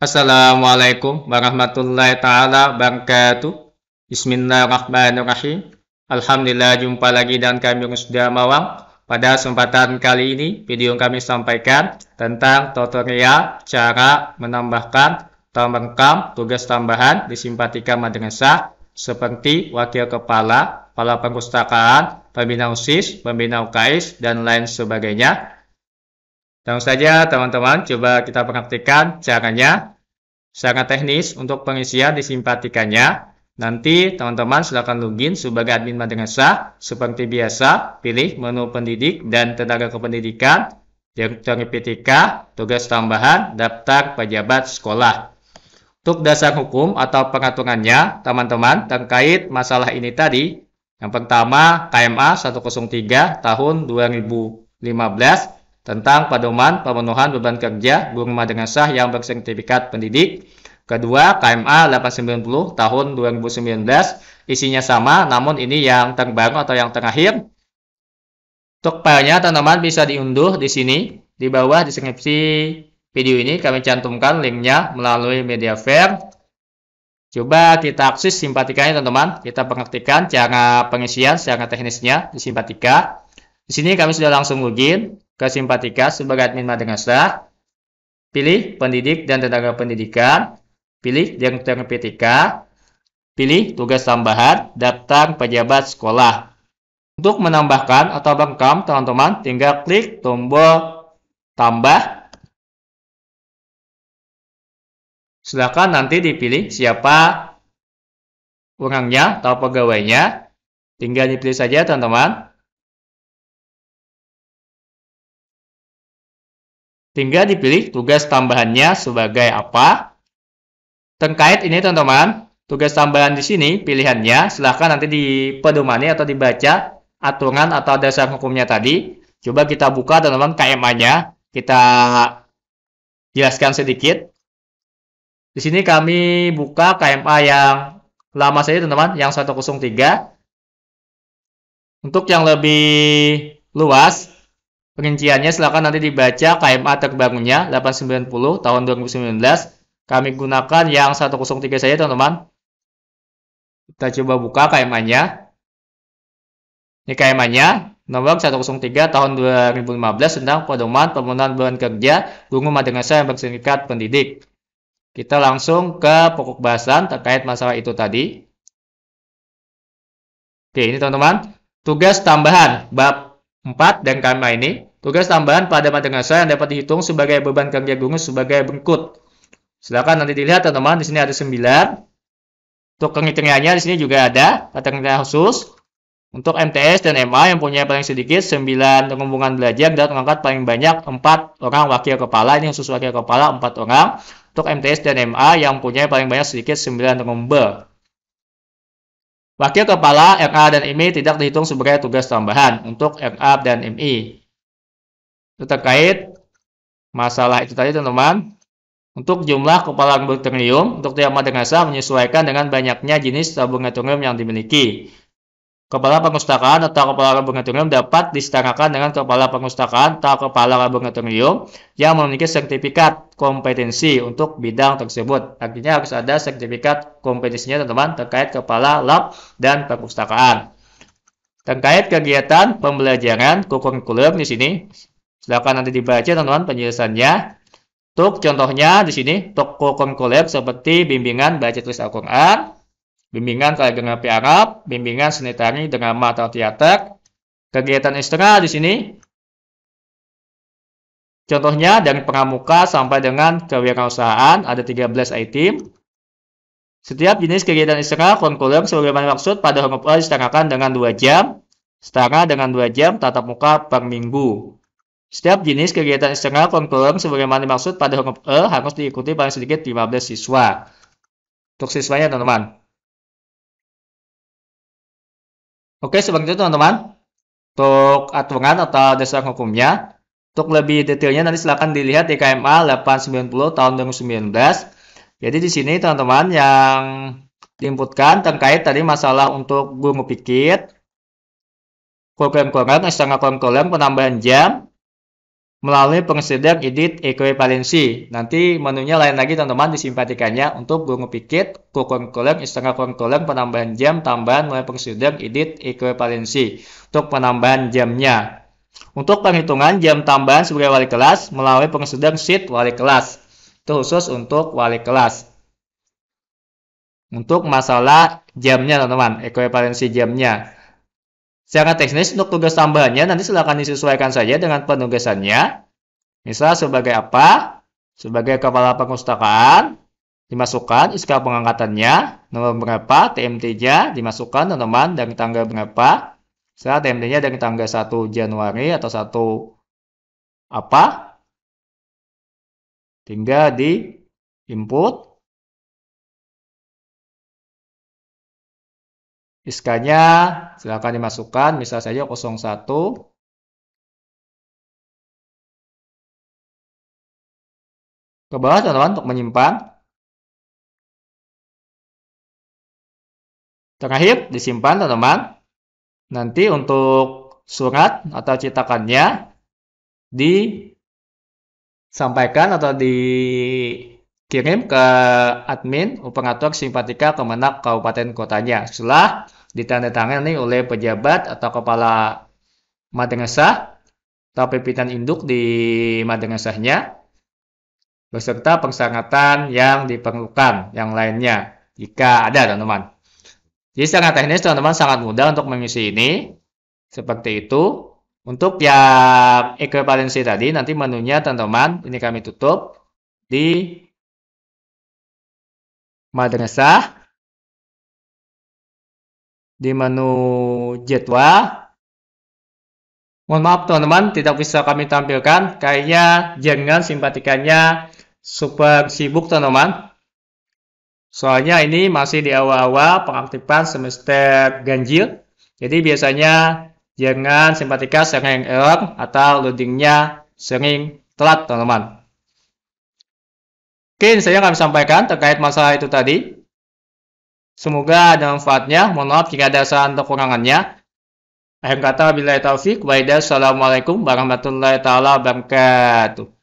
Assalamualaikum warahmatullahi taala wabarakatuh. Bismillahirrahmanirrahim. Alhamdulillah jumpa lagi dan kami sudah mawang. Pada kesempatan kali ini video yang kami sampaikan tentang tutorial cara menambahkan tambang kam tugas tambahan di simpatika madrasah seperti wakil kepala, kepala perpustakaan, pembina USIS, pembina UKAIS, dan lain sebagainya Langsung saja teman-teman, coba kita praktikkan caranya. Sangat teknis untuk pengisian disimpatikannya. Nanti teman-teman silakan login sebagai admin madrasah. Seperti biasa, pilih menu pendidik dan tenaga kependidikan, direktori PTK, tugas tambahan, daftar pejabat sekolah. Untuk dasar hukum atau pengaturannya, teman-teman, terkait masalah ini tadi, yang pertama KMA 103 tahun 2015 tentang pedoman pemenuhan beban kerja guru madrasah sah yang bersertifikat pendidik. Kedua, KMA 890 tahun 2019 isinya sama namun ini yang terbaru atau yang terakhir. Untuk filenya teman-teman bisa diunduh di sini di bawah deskripsi video ini kami cantumkan linknya melalui media fair. Coba kita akses simpatikanya teman-teman. Kita perhatikan cara pengisian secara teknisnya di simpatika. Di sini kami sudah langsung login ke Simpatika sebagai admin madrasah. Pilih pendidik dan tenaga pendidikan. Pilih direktur PTK. Pilih tugas tambahan, daftar pejabat sekolah. Untuk menambahkan atau bengkam, teman-teman tinggal klik tombol tambah. Silahkan nanti dipilih siapa orangnya atau pegawainya. Tinggal dipilih saja teman-teman. tinggal dipilih tugas tambahannya sebagai apa. Terkait ini teman-teman, tugas tambahan di sini pilihannya silahkan nanti dipedomani atau dibaca aturan atau dasar hukumnya tadi. Coba kita buka teman-teman KMA-nya, kita jelaskan sedikit. Di sini kami buka KMA yang lama saja teman-teman, yang 103. Untuk yang lebih luas, Rinciannya silakan nanti dibaca KMA terbarunya 890 tahun 2019. Kami gunakan yang 103 saja teman-teman. Kita coba buka KMA-nya. Ini KMA-nya nomor 103 tahun 2015 tentang pedoman pembunuhan bahan kerja guru madrasah yang berserikat pendidik. Kita langsung ke pokok bahasan terkait masalah itu tadi. Oke, ini teman-teman, tugas tambahan bab 4 dan KMA ini. Tugas tambahan pada madrasah yang dapat dihitung sebagai beban kerja gunung sebagai bengkut. Silakan nanti dilihat teman-teman, di sini ada 9. Untuk kriterianya di sini juga ada kriteria khusus. Untuk MTS dan MA yang punya paling sedikit 9 rombongan belajar dan mengangkat paling banyak 4 orang wakil kepala. Ini khusus wakil kepala 4 orang. Untuk MTS dan MA yang punya paling banyak sedikit 9 rombel. Wakil kepala RA dan MI tidak dihitung sebagai tugas tambahan untuk RA dan MI itu terkait masalah itu tadi teman-teman. Untuk jumlah kepala lembaga untuk tiap madrasah menyesuaikan dengan banyaknya jenis tabung trilium yang dimiliki. Kepala perpustakaan atau kepala laboratorium dapat disetarakan dengan kepala perpustakaan atau kepala laboratorium yang memiliki sertifikat kompetensi untuk bidang tersebut. Artinya harus ada sertifikat kompetensinya teman-teman terkait kepala lab dan perpustakaan. Terkait kegiatan pembelajaran kurikulum di sini Silakan nanti dibaca teman-teman penjelasannya. Untuk contohnya di sini toko Collab seperti bimbingan baca tulis Al-Quran, bimbingan kaligrafi Arab, bimbingan seni tari dengan mata teater, kegiatan ekstra di sini. Contohnya dari pengamuka sampai dengan kewirausahaan ada 13 item. Setiap jenis kegiatan istirahat konkuler sebagaimana maksud pada huruf A dengan 2 jam, setara dengan 2 jam tatap muka per minggu. Setiap jenis kegiatan eksternal kurikulum sebagaimana dimaksud pada huruf E harus diikuti paling sedikit 15 siswa. Untuk siswanya teman-teman. Oke, seperti itu teman-teman. Untuk aturan atau dasar hukumnya. Untuk lebih detailnya nanti silahkan dilihat di KMA 890 tahun 2019. Jadi di sini teman-teman yang diinputkan terkait tadi masalah untuk guru pikir, program-program, eksternal kurikulum, penambahan jam, melalui pengsider edit equivalency. Nanti menunya lain lagi teman-teman disimpatikannya untuk guru pikit, kurung kolom, setengah penambahan jam, tambahan melalui pengsider edit equivalency untuk penambahan jamnya. Untuk penghitungan jam tambahan sebagai wali kelas melalui pengsider sheet wali kelas. Itu khusus untuk wali kelas. Untuk masalah jamnya teman-teman, equivalency jamnya. Secara teknis untuk tugas tambahannya nanti silakan disesuaikan saja dengan penugasannya. Misal sebagai apa? Sebagai kepala perpustakaan, dimasukkan SK pengangkatannya, nomor berapa, TMT-nya dimasukkan teman-teman dari tanggal berapa. Saya TMT-nya dari tanggal 1 Januari atau 1 apa? Tinggal di input iskanya silahkan silakan dimasukkan, misal saja 01 ke bawah teman-teman untuk menyimpan. Terakhir disimpan teman-teman. Nanti untuk surat atau cetakannya disampaikan atau di kirim ke admin operator simpatika kemenak kabupaten kotanya setelah ditandatangani oleh pejabat atau kepala madrasah atau pimpinan induk di madrasahnya beserta persyaratan yang diperlukan yang lainnya jika ada teman-teman. Jadi sangat teknis teman-teman sangat mudah untuk mengisi ini seperti itu. Untuk yang ekivalensi tadi nanti menunya teman-teman ini kami tutup di madrasah di menu jadwal. Mohon maaf teman-teman, tidak bisa kami tampilkan. Kayaknya jangan simpatikannya super sibuk teman-teman. Soalnya ini masih di awal-awal pengaktifan semester ganjil. Jadi biasanya jangan simpatika sering error atau loadingnya sering telat teman-teman. Oke, saya akan sampaikan terkait masalah itu tadi. Semoga ada manfaatnya. Mohon maaf jika ada salah atau kekurangannya. Akhir kata, bila taufik, waalaikumsalam warahmatullahi wabarakatuh.